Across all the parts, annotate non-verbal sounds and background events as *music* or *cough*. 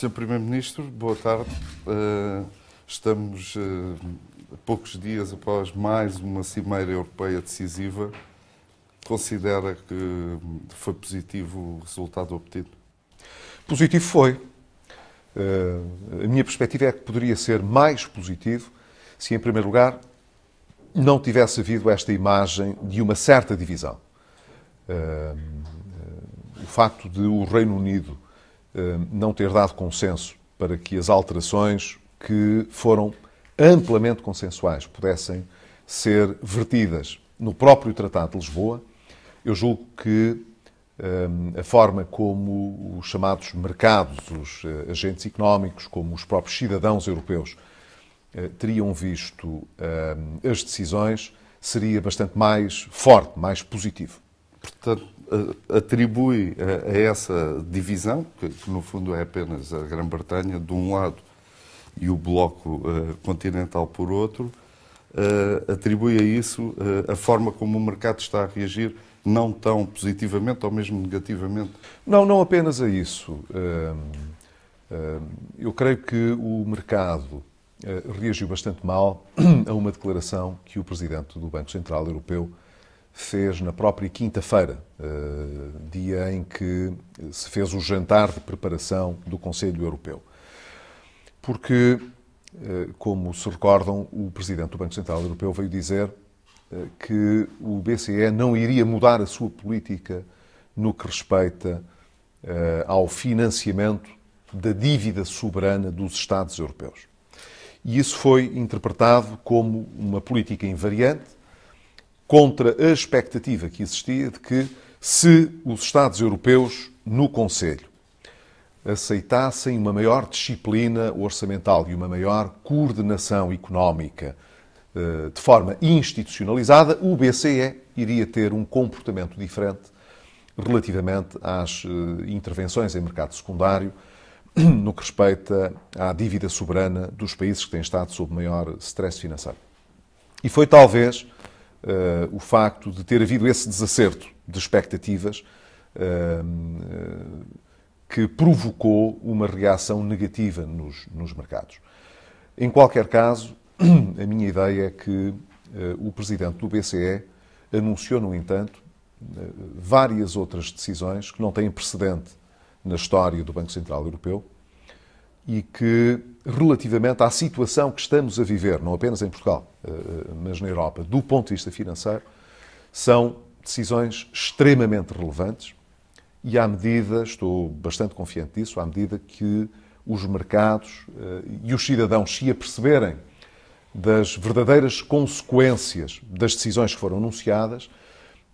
Sr. Primeiro-Ministro, boa tarde. Uh, estamos uh, poucos dias após mais uma Cimeira Europeia decisiva. Considera que foi positivo o resultado obtido? Positivo foi. Uh, a minha perspectiva é que poderia ser mais positivo se, em primeiro lugar, não tivesse havido esta imagem de uma certa divisão. Uh, o facto de o Reino Unido eh, não ter dado consenso para que as alterações que foram amplamente consensuais pudessem ser vertidas no próprio Tratado de Lisboa, eu julgo que eh, a forma como os chamados mercados, os eh, agentes económicos, como os próprios cidadãos europeus teriam visto as decisões seria bastante mais forte, mais positivo. Portanto, atribui a, essa divisão, que, no fundo é apenas a Grã-Bretanha, de um lado, e o bloco uh, continental por outro, uh, atribui a isso uh, a forma como o mercado está a reagir, não tão positivamente ou mesmo negativamente? Não, não apenas a isso. eu creio que o mercado reagiu bastante mal *clears throat* a uma declaração que o presidente do Banco Central Europeu fez na própria quinta-feira, eh, dia em que se fez o jantar de preparação do Conselho Europeu. Porque, eh, como se recordam, o presidente do Banco Central Europeu veio dizer eh, que o BCE não iria mudar a sua política no que respeita ao financiamento da dívida soberana dos Estados europeus. E isso foi interpretado como uma política invariante contra a expectativa que existia de que, se os Estados europeus no Conselho aceitassem uma maior disciplina orçamental e uma maior coordenação económica eh, de forma institucionalizada, o BCE iria ter um comportamento diferente relativamente às eh, intervenções em mercado secundário *clears throat* no que respeita à dívida soberana dos países que têm estado sob maior stress financeiro. E foi talvez eh, o facto de ter havido esse desacerto de expectativas eh, que provocou uma reação negativa nos, nos mercados. Em qualquer caso, *clears throat* a minha ideia é que eh, o presidente do BCE anunciou, no entanto, várias outras decisões que não têm precedente na história do Banco Central Europeu, e que, relativamente à situação que estamos a viver, não apenas em Portugal, eh, mas na Europa, do ponto de vista financeiro, são decisões extremamente relevantes e, à medida, estou bastante confiante disso, à medida que os mercados eh, e os cidadãos se aperceberem das verdadeiras consequências das decisões que foram anunciadas,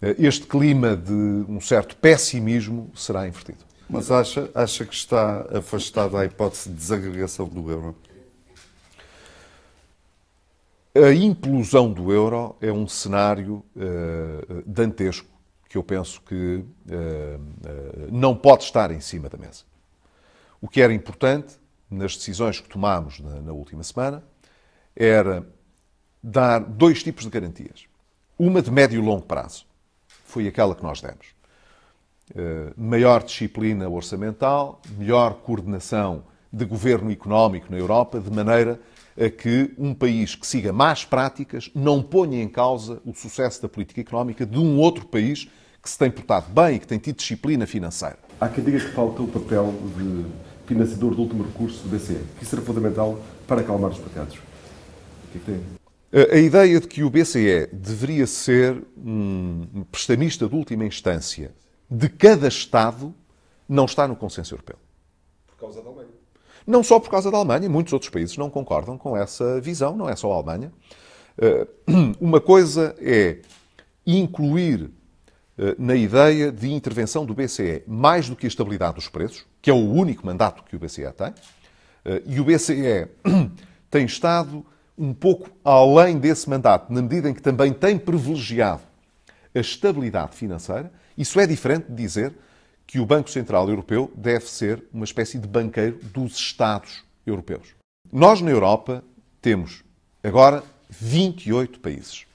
eh, este clima de um certo pessimismo será invertido. Mas acha, acha que está afastada a hipótese de desagregação do euro? A implosão do euro é um cenário uh, dantesco que eu penso que uh, uh, não pode estar em cima da mesa. O que era importante nas decisões que tomámos na, na última semana era dar dois tipos de garantias. Uma de médio e longo prazo. Foi aquela que nós demos. Eh, maior disciplina orçamental, melhor coordenação de governo económico na Europa, de maneira a que um país que siga más práticas não ponha em causa o sucesso da política económica de um outro país que se tem portado bem e que tem tido disciplina financeira. Há quem diga que falta o papel de financiador do último recurso do BCE, que isso era fundamental para acalmar os mercados. O que é que tem? Eh, a ideia de que o BCE deveria ser um prestamista de última instância de cada Estado não está no consenso europeu. Por causa da Alemanha. Não só por causa da Alemanha, muitos outros países não concordam com essa visão, não é só a Alemanha. Eh, *clears throat* uma coisa é incluir eh, na ideia de intervenção do BCE mais do que a estabilidade dos preços, que é o único mandato que o BCE tem, eh, e o BCE *clears throat* tem estado um pouco além desse mandato, na medida em que também tem privilegiado a estabilidade financeira isso é diferente de dizer que o Banco Central Europeu deve ser uma espécie de banqueiro dos Estados europeus. Nós, na Europa, temos agora 28 países.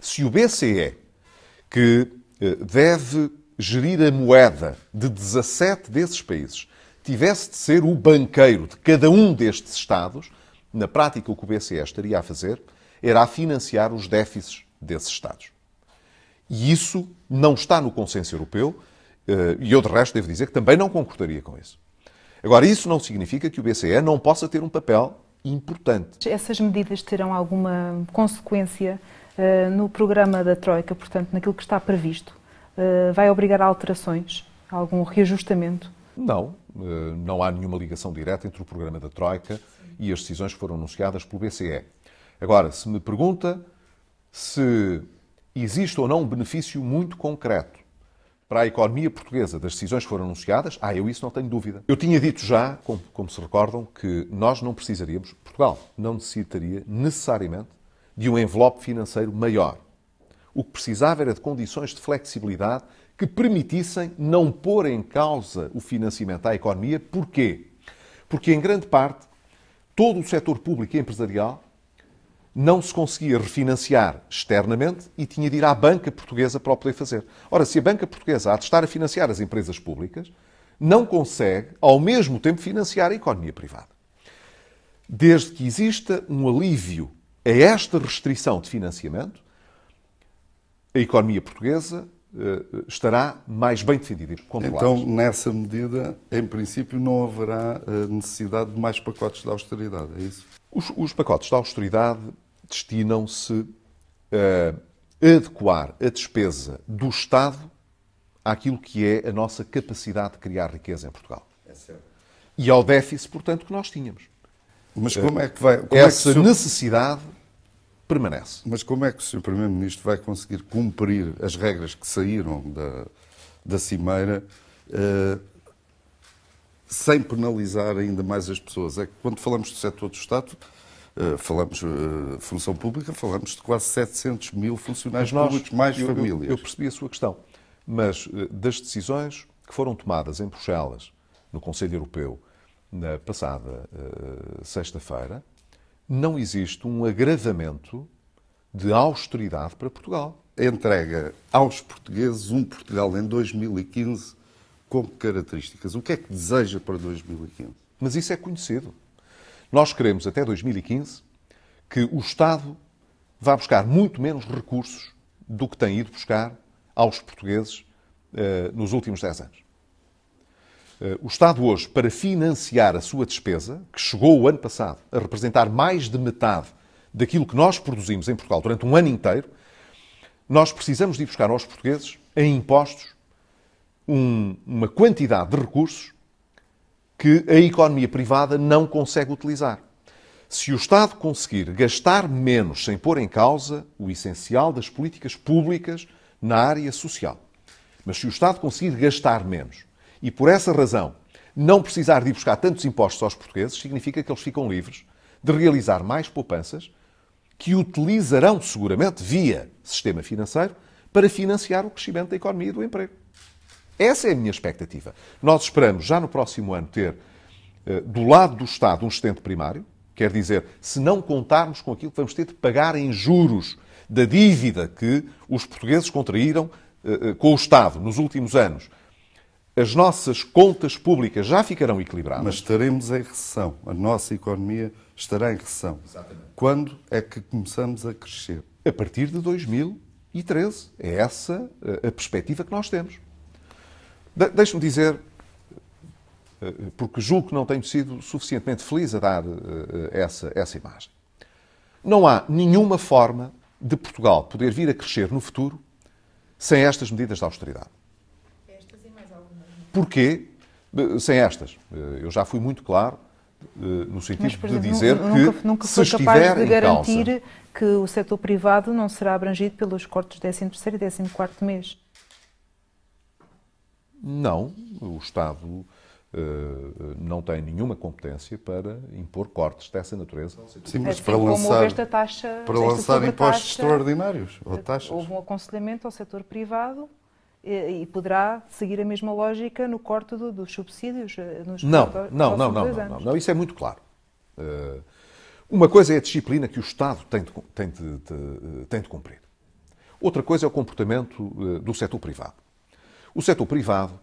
Se o BCE, que eh, deve gerir a moeda de 17 desses países, tivesse de ser o banqueiro de cada um destes Estados, na prática o que o BCE estaria a fazer era a financiar os déficits desses Estados. E isso não está no consenso europeu, eh, e eu, de resto, devo dizer que também não concordaria com isso. Agora, isso não significa que o BCE não possa ter um papel importante. Essas medidas terão alguma consequência uh, no programa da Troika, portanto, naquilo que está previsto? Uh, vai obrigar a alterações, a algum reajustamento? Não, uh, não há nenhuma ligação direta entre o programa da Troika e as decisões que foram anunciadas pelo BCE. Agora, se me pergunta se existe ou não um benefício muito concreto para a economia portuguesa das decisões que foram anunciadas, ah, eu isso não tenho dúvida. Eu tinha dito já, como, como se recordam, que nós não precisaríamos, Portugal não necessitaria necessariamente de um envelope financeiro maior. O que precisava era de condições de flexibilidade que permitissem não pôr em causa o financiamento à economia. Porquê? Porque, em grande parte, todo o setor público e empresarial não se conseguia refinanciar externamente e tinha de ir à banca portuguesa para o poder fazer. Ora, se a banca portuguesa há de estar a financiar as empresas públicas, não consegue, ao mesmo tempo, financiar a economia privada. Desde que exista um alívio a esta restrição de financiamento, a economia portuguesa uh, estará mais bem defendida e controlada. Então, nessa medida, em princípio, não haverá eh, necessidade de mais pacotes de austeridade, é isso? Os, os pacotes de austeridade destinam-se a adequar a despesa do Estado àquilo que é a nossa capacidade de criar riqueza em Portugal. É e ao déficit, portanto, que nós tínhamos. Mas como é que vai. Essa é que necessidade permanece. Mas como é que o Sr. Primeiro-Ministro vai conseguir cumprir as regras que saíram da, da Cimeira eh, sem penalizar ainda mais as pessoas? É que quando falamos do setor do Estado, eh, falamos uh, função pública, falamos de quase 700 mil funcionários nós, públicos, mais eu, famílias. Eu, eu, percebi a sua questão, mas uh, das decisões que foram tomadas em Bruxelas, no Conselho Europeu, na passada uh, sexta-feira, não existe um agravamento de austeridade para Portugal. Entrega aos portugueses um Portugal em 2015 com características. O que é que deseja para 2015? Mas isso é conhecido. Nós queremos, até 2015, que o Estado vá buscar muito menos recursos do que tem ido buscar aos portugueses uh, nos últimos 10 anos. Uh, o Estado hoje, para financiar a sua despesa, que chegou o ano passado a representar mais de metade daquilo que nós produzimos em Portugal durante um ano inteiro, nós precisamos de ir buscar aos portugueses, em impostos, um, uma quantidade de recursos que a economia privada não consegue utilizar. Se o Estado conseguir gastar menos sem pôr em causa o essencial das políticas públicas na área social, mas se o Estado conseguir gastar menos e por essa razão não precisar de ir buscar tantos impostos aos portugueses, significa que eles ficam livres de realizar mais poupanças que utilizarão seguramente via sistema financeiro para financiar o crescimento da economia e do emprego. Essa é a minha expectativa. Nós esperamos já no próximo ano ter eh, do lado do Estado um excedente primário, quer dizer, se não contarmos com aquilo que vamos ter de pagar em juros da dívida que os portugueses contraíram eh, eh, com o Estado nos últimos anos, as nossas contas públicas já ficarão equilibradas. Mas estaremos em recessão. A nossa economia estará em recessão. Exatamente. Quando é que começamos a crescer? A partir de 2013. É essa a perspectiva que nós temos. De Deixe-me dizer, eh, porque julgo que não tenho sido suficientemente feliz a dar eh, essa, essa imagem. Não há nenhuma forma de Portugal poder vir a crescer no futuro sem estas medidas de austeridade. Estas e mais algumas. É? Porquê? Sem estas. Eh, eu já fui muito claro no sentido Mas, de dizer nunca, que nunca se estiver de garantir em causa, que o setor privado não será abrangido pelos cortes 13 terceiro e 14 quarto mês. Não, o Estado uh, não tem nenhuma competência para impor cortes dessa natureza. Sim, mas é assim para Sim, lançar, taxa, para lançar impostos taxa, extraordinários ou eh, taxas. Houve um aconselhamento ao setor privado e, e poderá seguir a mesma lógica no corte do, dos subsídios eh, nos não, não, não, não, não, não, não, isso é muito claro. Uh, uma coisa é a disciplina que o Estado tem de, tem de, de, tem de cumprir. Outra coisa é o comportamento do setor privado. O setor privado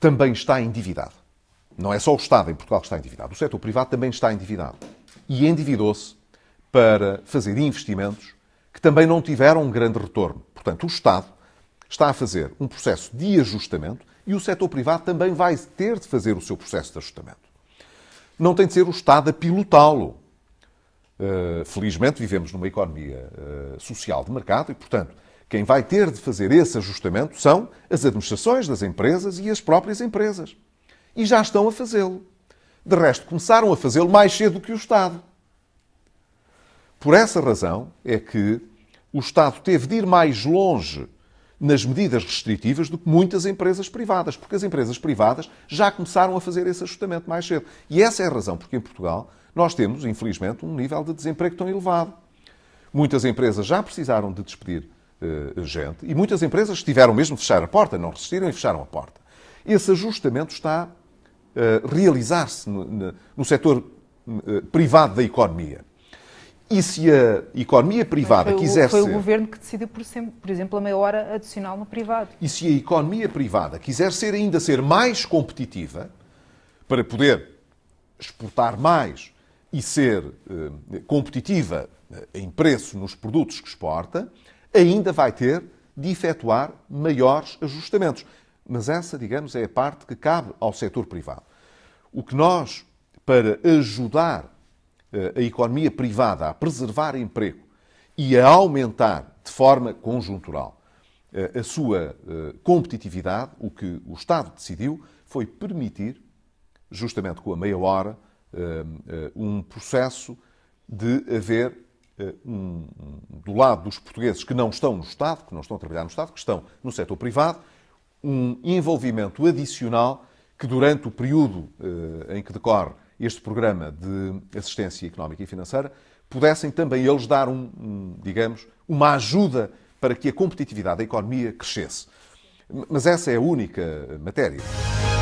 também está endividado. Não é só o Estado em Portugal que está endividado, o setor privado também está endividado. E endividou-se para fazer investimentos que também não tiveram um grande retorno. Portanto, o Estado está a fazer um processo de ajustamento e o setor privado também vai ter de fazer o seu processo de ajustamento. Não tem de ser o Estado a pilotá-lo. Eh, felizmente, vivemos numa economia eh, social de mercado e, portanto, quem vai ter de fazer esse ajustamento são as administrações das empresas e as próprias empresas. E já estão a fazê-lo. De resto, começaram a fazê-lo mais cedo que o Estado. Por essa razão é que o Estado teve de ir mais longe nas medidas restritivas do que muitas empresas privadas, porque as empresas privadas já começaram a fazer esse ajustamento mais cedo. E essa é a razão porque em Portugal nós temos, infelizmente, um nível de desemprego tão elevado. Muitas empresas já precisaram de despedir eh, gente. E muitas empresas tiveram mesmo de fechar a porta, não resistiram e fecharam a porta. Esse ajustamento está a eh, realizar-se no, setor eh, privado da economia. E se a economia privada foi quiser foi ser. Foi o governo que decidiu, por, sempre, por exemplo, a meia hora adicional no privado. E se a economia privada quiser ser ainda ser mais competitiva, para poder exportar mais e ser eh, competitiva em preço nos produtos que exporta, ainda vai ter de efetuar maiores ajustamentos. Mas essa, digamos, é a parte que cabe ao setor privado. O que nós, para ajudar eh, a economia privada a preservar emprego e a aumentar de forma conjuntural eh, a sua eh, competitividade, o que o Estado decidiu foi permitir, justamente com a meia hora, um processo de haver eh, um, do lado dos portugueses que não estão no Estado, que não estão a trabalhar no Estado, que estão no setor privado, um envolvimento adicional que durante o período eh, em que decorre este programa de assistência económica e financeira, pudessem também eles dar, um, um, digamos, uma ajuda para que a competitividade da economia crescesse. Mas essa é a única matéria.